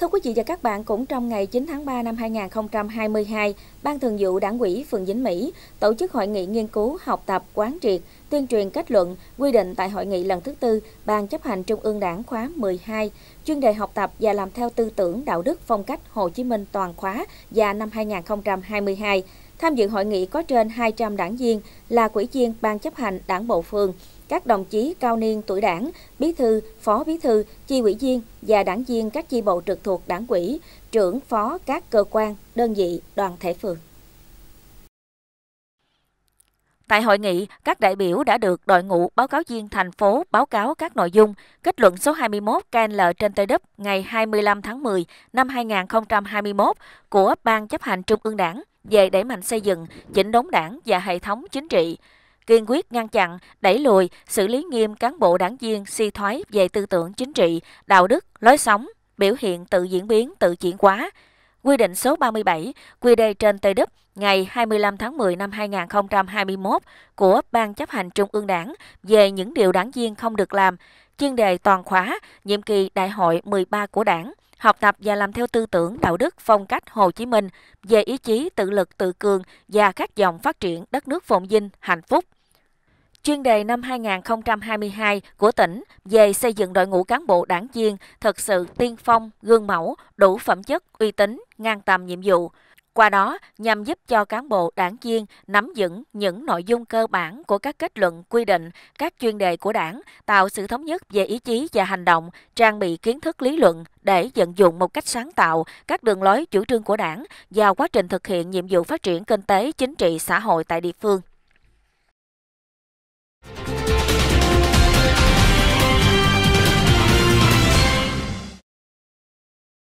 Thưa quý vị và các bạn, cũng trong ngày 9 tháng 3 năm 2022, Ban Thường vụ Đảng ủy phường Vĩnh Mỹ tổ chức hội nghị nghiên cứu, học tập, quán triệt tuyên truyền kết luận quy định tại hội nghị lần thứ tư Ban chấp hành Trung ương Đảng khóa 12, chuyên đề học tập và làm theo tư tưởng đạo đức phong cách Hồ Chí Minh toàn khóa và năm 2022. Tham dự hội nghị có trên 200 đảng viên là quỹ viên Ban chấp hành Đảng Bộ Phường, các đồng chí cao niên tuổi đảng, bí thư, phó bí thư, chi quỹ viên và đảng viên các chi bộ trực thuộc đảng quỹ, trưởng phó các cơ quan, đơn vị, đoàn thể phường. Tại hội nghị, các đại biểu đã được đội ngũ báo cáo viên thành phố báo cáo các nội dung kết luận số 21 KNL trên TDUP ngày 25 tháng 10 năm 2021 của Ban chấp hành Trung ương Đảng về đẩy mạnh xây dựng, chỉnh đốn đảng và hệ thống chính trị, kiên quyết ngăn chặn, đẩy lùi, xử lý nghiêm cán bộ đảng viên suy si thoái về tư tưởng chính trị, đạo đức, lối sống, biểu hiện tự diễn biến, tự chuyển hóa. Quy định số 37, quy đề trên TDUP ngày 25 tháng 10 năm 2021 của Ban chấp hành Trung ương Đảng về những điều đảng viên không được làm, chuyên đề toàn khóa, nhiệm kỳ đại hội 13 của Đảng, học tập và làm theo tư tưởng đạo đức phong cách Hồ Chí Minh về ý chí tự lực tự cường và khát vọng phát triển đất nước phồn vinh, hạnh phúc chuyên đề năm 2022 của tỉnh về xây dựng đội ngũ cán bộ đảng viên thật sự tiên phong, gương mẫu, đủ phẩm chất, uy tín, ngang tầm nhiệm vụ, qua đó nhằm giúp cho cán bộ đảng viên nắm vững những nội dung cơ bản của các kết luận quy định, các chuyên đề của đảng, tạo sự thống nhất về ý chí và hành động, trang bị kiến thức lý luận để vận dụng một cách sáng tạo các đường lối chủ trương của đảng vào quá trình thực hiện nhiệm vụ phát triển kinh tế, chính trị, xã hội tại địa phương.